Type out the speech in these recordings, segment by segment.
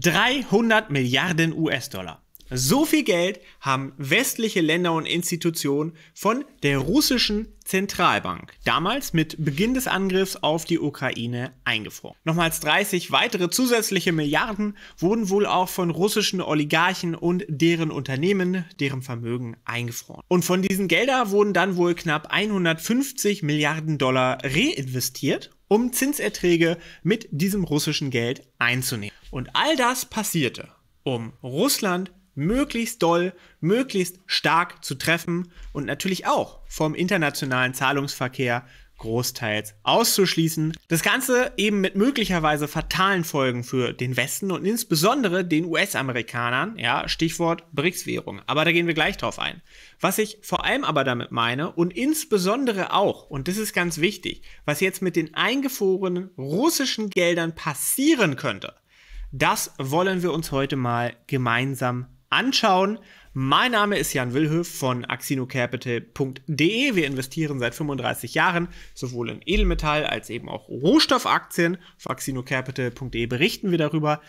300 Milliarden US-Dollar. So viel Geld haben westliche Länder und Institutionen von der russischen Zentralbank damals mit Beginn des Angriffs auf die Ukraine eingefroren. Nochmals 30 weitere zusätzliche Milliarden wurden wohl auch von russischen Oligarchen und deren Unternehmen, deren Vermögen eingefroren. Und von diesen Geldern wurden dann wohl knapp 150 Milliarden Dollar reinvestiert um Zinserträge mit diesem russischen Geld einzunehmen. Und all das passierte, um Russland möglichst doll, möglichst stark zu treffen und natürlich auch vom internationalen Zahlungsverkehr großteils auszuschließen. Das Ganze eben mit möglicherweise fatalen Folgen für den Westen und insbesondere den US-Amerikanern, ja, Stichwort BRICS-Währung. Aber da gehen wir gleich drauf ein. Was ich vor allem aber damit meine und insbesondere auch, und das ist ganz wichtig, was jetzt mit den eingefrorenen russischen Geldern passieren könnte, das wollen wir uns heute mal gemeinsam anschauen. Mein Name ist Jan Wilhöf von axinocapital.de. Wir investieren seit 35 Jahren sowohl in Edelmetall als eben auch Rohstoffaktien. Auf axinocapital.de berichten wir darüber.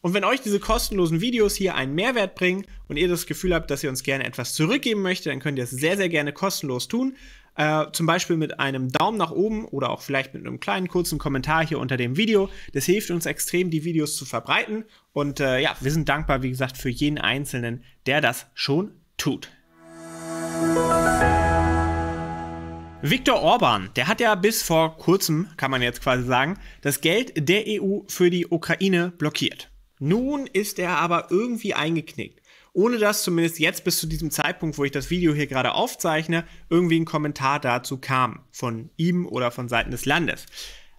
Und wenn euch diese kostenlosen Videos hier einen Mehrwert bringen und ihr das Gefühl habt, dass ihr uns gerne etwas zurückgeben möchtet, dann könnt ihr es sehr, sehr gerne kostenlos tun. Äh, zum Beispiel mit einem Daumen nach oben oder auch vielleicht mit einem kleinen kurzen Kommentar hier unter dem Video. Das hilft uns extrem, die Videos zu verbreiten. Und äh, ja, wir sind dankbar, wie gesagt, für jeden Einzelnen, der das schon tut. Viktor Orban, der hat ja bis vor kurzem, kann man jetzt quasi sagen, das Geld der EU für die Ukraine blockiert. Nun ist er aber irgendwie eingeknickt ohne dass zumindest jetzt bis zu diesem Zeitpunkt, wo ich das Video hier gerade aufzeichne, irgendwie ein Kommentar dazu kam von ihm oder von Seiten des Landes.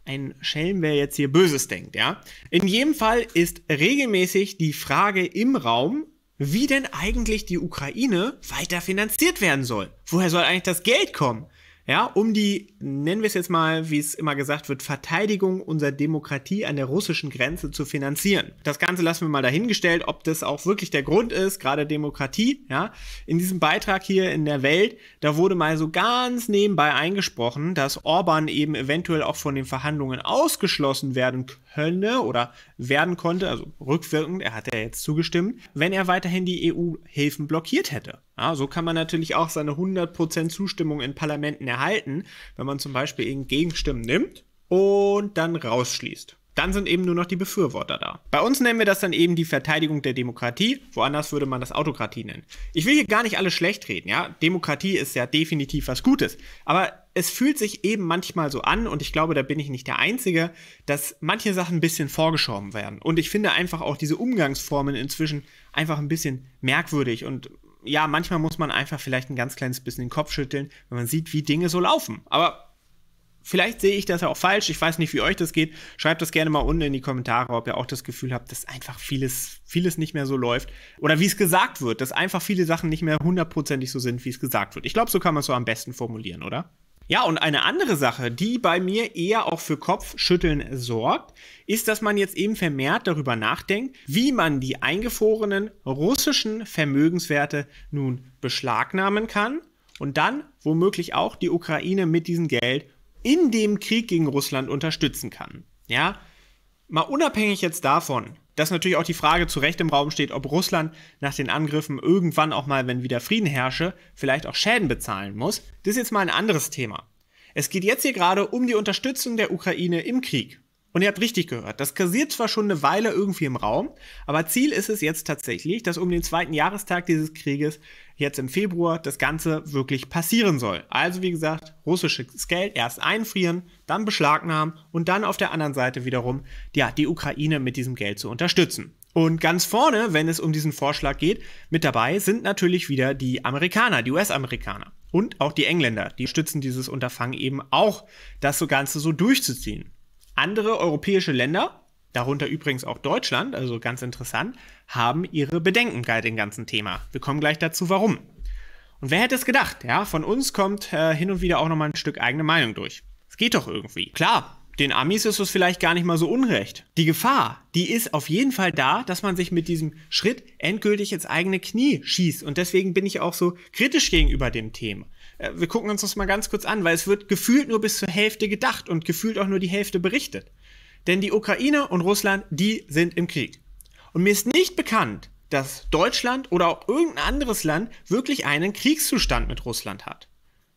Ein Schelm, wer jetzt hier Böses denkt, ja. In jedem Fall ist regelmäßig die Frage im Raum, wie denn eigentlich die Ukraine weiter finanziert werden soll. Woher soll eigentlich das Geld kommen? Ja, um die, nennen wir es jetzt mal, wie es immer gesagt wird, Verteidigung unserer Demokratie an der russischen Grenze zu finanzieren. Das Ganze lassen wir mal dahingestellt, ob das auch wirklich der Grund ist, gerade Demokratie, ja. In diesem Beitrag hier in der Welt, da wurde mal so ganz nebenbei eingesprochen, dass Orban eben eventuell auch von den Verhandlungen ausgeschlossen werden könne oder werden konnte, also rückwirkend, er hat ja jetzt zugestimmt, wenn er weiterhin die EU-Hilfen blockiert hätte. Ja, so kann man natürlich auch seine 100% Zustimmung in Parlamenten erhalten, wenn man zum Beispiel eben Gegenstimmen nimmt und dann rausschließt. Dann sind eben nur noch die Befürworter da. Bei uns nennen wir das dann eben die Verteidigung der Demokratie, woanders würde man das Autokratie nennen. Ich will hier gar nicht alles schlecht reden, ja. Demokratie ist ja definitiv was Gutes. Aber es fühlt sich eben manchmal so an, und ich glaube, da bin ich nicht der Einzige, dass manche Sachen ein bisschen vorgeschoben werden. Und ich finde einfach auch diese Umgangsformen inzwischen einfach ein bisschen merkwürdig und ja, manchmal muss man einfach vielleicht ein ganz kleines bisschen den Kopf schütteln, wenn man sieht, wie Dinge so laufen. Aber vielleicht sehe ich das ja auch falsch. Ich weiß nicht, wie euch das geht. Schreibt das gerne mal unten in die Kommentare, ob ihr auch das Gefühl habt, dass einfach vieles, vieles nicht mehr so läuft. Oder wie es gesagt wird, dass einfach viele Sachen nicht mehr hundertprozentig so sind, wie es gesagt wird. Ich glaube, so kann man es so am besten formulieren, oder? Ja, und eine andere Sache, die bei mir eher auch für Kopfschütteln sorgt, ist, dass man jetzt eben vermehrt darüber nachdenkt, wie man die eingefrorenen russischen Vermögenswerte nun beschlagnahmen kann und dann womöglich auch die Ukraine mit diesem Geld in dem Krieg gegen Russland unterstützen kann. Ja, mal unabhängig jetzt davon, dass natürlich auch die Frage zu Recht im Raum steht, ob Russland nach den Angriffen irgendwann auch mal, wenn wieder Frieden herrsche, vielleicht auch Schäden bezahlen muss. Das ist jetzt mal ein anderes Thema. Es geht jetzt hier gerade um die Unterstützung der Ukraine im Krieg. Und ihr habt richtig gehört. Das kassiert zwar schon eine Weile irgendwie im Raum, aber Ziel ist es jetzt tatsächlich, dass um den zweiten Jahrestag dieses Krieges jetzt im Februar das Ganze wirklich passieren soll. Also wie gesagt, russisches Geld erst einfrieren, dann beschlagnahmen und dann auf der anderen Seite wiederum ja, die Ukraine mit diesem Geld zu unterstützen. Und ganz vorne, wenn es um diesen Vorschlag geht, mit dabei sind natürlich wieder die Amerikaner, die US-Amerikaner und auch die Engländer. Die stützen dieses Unterfangen eben auch, das Ganze so durchzuziehen. Andere europäische Länder, darunter übrigens auch Deutschland, also ganz interessant, haben ihre Bedenken bei dem ganzen Thema. Wir kommen gleich dazu, warum. Und wer hätte es gedacht? Ja, von uns kommt äh, hin und wieder auch nochmal ein Stück eigene Meinung durch. Es geht doch irgendwie. Klar, den Amis ist es vielleicht gar nicht mal so unrecht. Die Gefahr, die ist auf jeden Fall da, dass man sich mit diesem Schritt endgültig ins eigene Knie schießt. Und deswegen bin ich auch so kritisch gegenüber dem Thema. Äh, wir gucken uns das mal ganz kurz an, weil es wird gefühlt nur bis zur Hälfte gedacht und gefühlt auch nur die Hälfte berichtet. Denn die Ukraine und Russland, die sind im Krieg. Und mir ist nicht bekannt, dass Deutschland oder auch irgendein anderes Land wirklich einen Kriegszustand mit Russland hat.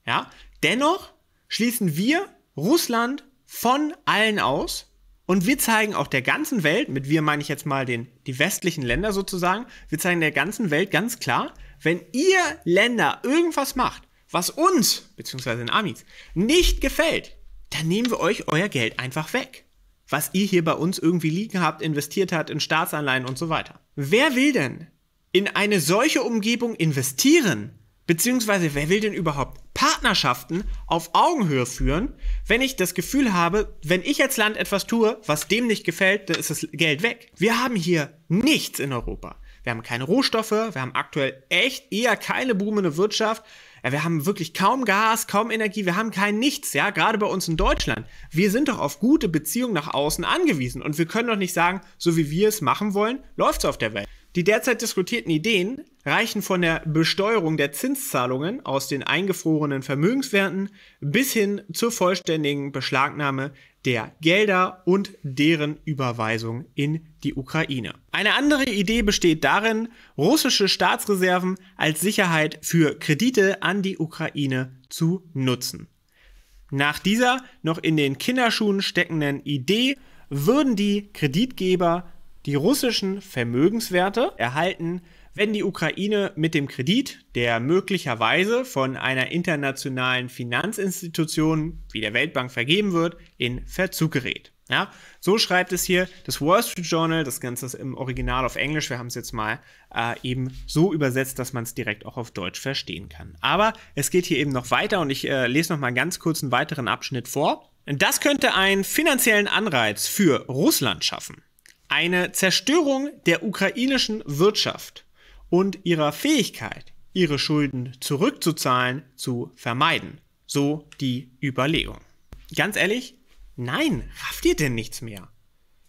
Ja? Dennoch schließen wir Russland von allen aus und wir zeigen auch der ganzen Welt, mit wir meine ich jetzt mal den, die westlichen Länder sozusagen, wir zeigen der ganzen Welt ganz klar, wenn ihr Länder irgendwas macht, was uns, beziehungsweise den Amis, nicht gefällt, dann nehmen wir euch euer Geld einfach weg. Was ihr hier bei uns irgendwie liegen habt, investiert habt in Staatsanleihen und so weiter. Wer will denn in eine solche Umgebung investieren? Beziehungsweise wer will denn überhaupt Partnerschaften auf Augenhöhe führen, wenn ich das Gefühl habe, wenn ich als Land etwas tue, was dem nicht gefällt, dann ist das Geld weg. Wir haben hier nichts in Europa. Wir haben keine Rohstoffe, wir haben aktuell echt eher keine boomende Wirtschaft. Ja, wir haben wirklich kaum Gas, kaum Energie, wir haben kein Nichts, ja, gerade bei uns in Deutschland. Wir sind doch auf gute Beziehungen nach außen angewiesen und wir können doch nicht sagen, so wie wir es machen wollen, läuft es auf der Welt. Die derzeit diskutierten Ideen reichen von der Besteuerung der Zinszahlungen aus den eingefrorenen Vermögenswerten bis hin zur vollständigen Beschlagnahme der Gelder und deren Überweisung in die Ukraine. Eine andere Idee besteht darin, russische Staatsreserven als Sicherheit für Kredite an die Ukraine zu nutzen. Nach dieser noch in den Kinderschuhen steckenden Idee würden die Kreditgeber die russischen Vermögenswerte erhalten, wenn die Ukraine mit dem Kredit, der möglicherweise von einer internationalen Finanzinstitution wie der Weltbank vergeben wird, in Verzug gerät. Ja, so schreibt es hier das Wall Street Journal, das Ganze ist im Original auf Englisch, wir haben es jetzt mal äh, eben so übersetzt, dass man es direkt auch auf Deutsch verstehen kann. Aber es geht hier eben noch weiter und ich äh, lese noch mal ganz kurz einen weiteren Abschnitt vor. Das könnte einen finanziellen Anreiz für Russland schaffen. Eine Zerstörung der ukrainischen Wirtschaft und ihrer Fähigkeit, ihre Schulden zurückzuzahlen, zu vermeiden. So die Überlegung. Ganz ehrlich, nein, rafft ihr denn nichts mehr?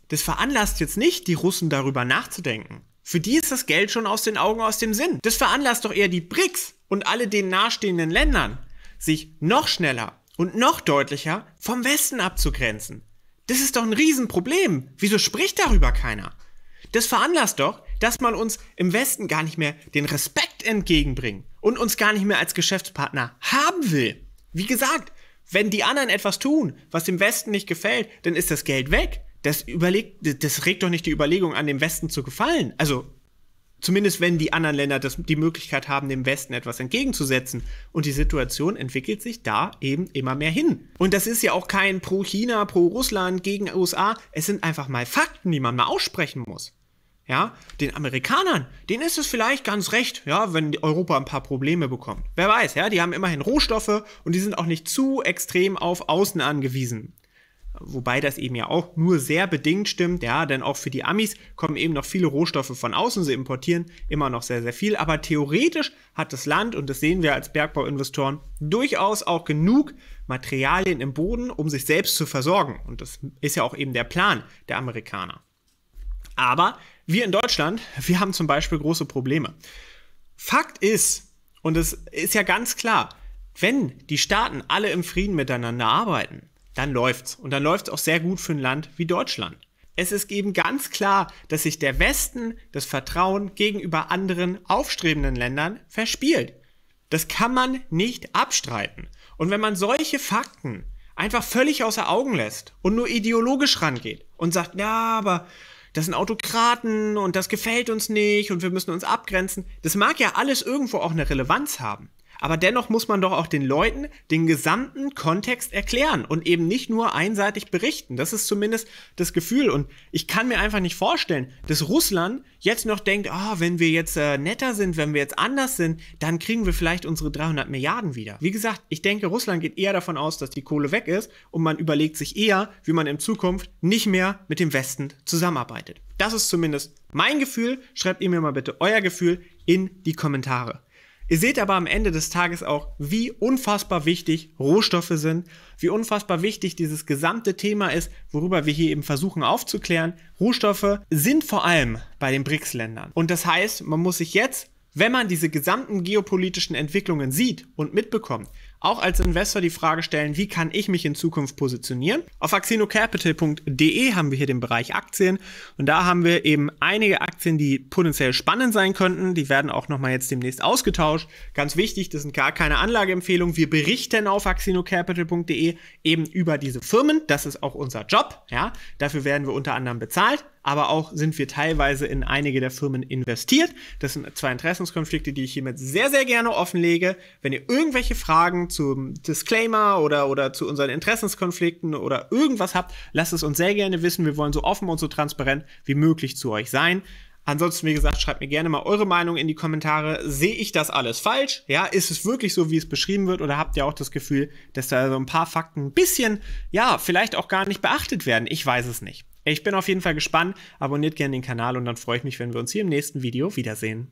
Das veranlasst jetzt nicht, die Russen darüber nachzudenken. Für die ist das Geld schon aus den Augen, aus dem Sinn. Das veranlasst doch eher die BRICS und alle den nahestehenden Ländern, sich noch schneller und noch deutlicher vom Westen abzugrenzen. Das ist doch ein Riesenproblem. Wieso spricht darüber keiner? Das veranlasst doch, dass man uns im Westen gar nicht mehr den Respekt entgegenbringt und uns gar nicht mehr als Geschäftspartner haben will. Wie gesagt, wenn die anderen etwas tun, was dem Westen nicht gefällt, dann ist das Geld weg. Das, überlegt, das regt doch nicht die Überlegung an, dem Westen zu gefallen. Also zumindest wenn die anderen Länder das, die Möglichkeit haben, dem Westen etwas entgegenzusetzen. Und die Situation entwickelt sich da eben immer mehr hin. Und das ist ja auch kein pro China, pro Russland, gegen USA. Es sind einfach mal Fakten, die man mal aussprechen muss. Ja, den Amerikanern, denen ist es vielleicht ganz recht, ja, wenn Europa ein paar Probleme bekommt. Wer weiß, ja, die haben immerhin Rohstoffe und die sind auch nicht zu extrem auf Außen angewiesen wobei das eben ja auch nur sehr bedingt stimmt, ja, denn auch für die Amis kommen eben noch viele Rohstoffe von außen, sie importieren immer noch sehr, sehr viel, aber theoretisch hat das Land, und das sehen wir als Bergbauinvestoren, durchaus auch genug Materialien im Boden, um sich selbst zu versorgen. Und das ist ja auch eben der Plan der Amerikaner. Aber wir in Deutschland, wir haben zum Beispiel große Probleme. Fakt ist, und es ist ja ganz klar, wenn die Staaten alle im Frieden miteinander arbeiten, dann läuft's. Und dann läuft's auch sehr gut für ein Land wie Deutschland. Es ist eben ganz klar, dass sich der Westen das Vertrauen gegenüber anderen aufstrebenden Ländern verspielt. Das kann man nicht abstreiten. Und wenn man solche Fakten einfach völlig außer Augen lässt und nur ideologisch rangeht und sagt, ja, aber das sind Autokraten und das gefällt uns nicht und wir müssen uns abgrenzen, das mag ja alles irgendwo auch eine Relevanz haben. Aber dennoch muss man doch auch den Leuten den gesamten Kontext erklären und eben nicht nur einseitig berichten. Das ist zumindest das Gefühl. Und ich kann mir einfach nicht vorstellen, dass Russland jetzt noch denkt, ah, oh, wenn wir jetzt äh, netter sind, wenn wir jetzt anders sind, dann kriegen wir vielleicht unsere 300 Milliarden wieder. Wie gesagt, ich denke, Russland geht eher davon aus, dass die Kohle weg ist und man überlegt sich eher, wie man in Zukunft nicht mehr mit dem Westen zusammenarbeitet. Das ist zumindest mein Gefühl. Schreibt ihr mir mal bitte euer Gefühl in die Kommentare. Ihr seht aber am Ende des Tages auch, wie unfassbar wichtig Rohstoffe sind, wie unfassbar wichtig dieses gesamte Thema ist, worüber wir hier eben versuchen aufzuklären. Rohstoffe sind vor allem bei den BRICS-Ländern. Und das heißt, man muss sich jetzt, wenn man diese gesamten geopolitischen Entwicklungen sieht und mitbekommt, auch als Investor die Frage stellen, wie kann ich mich in Zukunft positionieren? Auf axinocapital.de haben wir hier den Bereich Aktien und da haben wir eben einige Aktien, die potenziell spannend sein könnten. Die werden auch nochmal jetzt demnächst ausgetauscht. Ganz wichtig, das sind gar keine Anlageempfehlungen. Wir berichten auf axinocapital.de eben über diese Firmen. Das ist auch unser Job. Ja, dafür werden wir unter anderem bezahlt aber auch sind wir teilweise in einige der Firmen investiert. Das sind zwei Interessenskonflikte, die ich hiermit sehr, sehr gerne offenlege. Wenn ihr irgendwelche Fragen zum Disclaimer oder, oder zu unseren Interessenskonflikten oder irgendwas habt, lasst es uns sehr gerne wissen. Wir wollen so offen und so transparent wie möglich zu euch sein. Ansonsten, wie gesagt, schreibt mir gerne mal eure Meinung in die Kommentare. Sehe ich das alles falsch? Ja, ist es wirklich so, wie es beschrieben wird? Oder habt ihr auch das Gefühl, dass da so ein paar Fakten ein bisschen, ja, vielleicht auch gar nicht beachtet werden? Ich weiß es nicht. Ich bin auf jeden Fall gespannt. Abonniert gerne den Kanal und dann freue ich mich, wenn wir uns hier im nächsten Video wiedersehen.